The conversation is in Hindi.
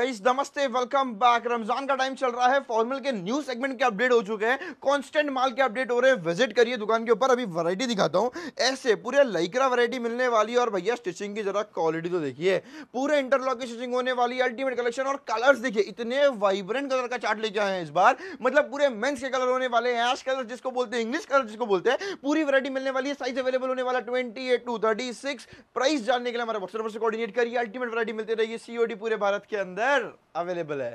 नमस्ते वेलकम बैक रमजान का टाइम चल रहा है फॉर्मल के न्यू सेगमेंट के अपडेट हो चुके हैं कांस्टेंट माल के अपडेट हो रहे हैं विजिट करिए दुकान के ऊपर अभी वैरायटी दिखाता हूँ ऐसे पूरे लाइकरा वैरायटी मिलने वाली है और भैया स्टिचिंग की जरा क्वालिटी तो देखिए पूरे इंटरलॉक की स्टिचिंग होने वाली अल्टीमेट कलेक्शन और कलर्स देखिए इतने वाइब्रेंट कलर का चार्ट लेके आए हैं इस बार मतलब पूरे मेन्स के कलर होने वाले हैं ऐश कलर जिसको बोलते हैं इंग्लिश कलर जिसको बोलते हैं पूरी वरायटी मिलने वाली है साइज अवेलेबल होने वाला twenty eight to thirty six price जानने के लिए हमारे व्हाट्सएप से कॉर्डिनेट करिए अल्टीमेट वरायटी मिलती रहेगी सीओडी पूरे भारत के अंदर कलर अवेलेबल है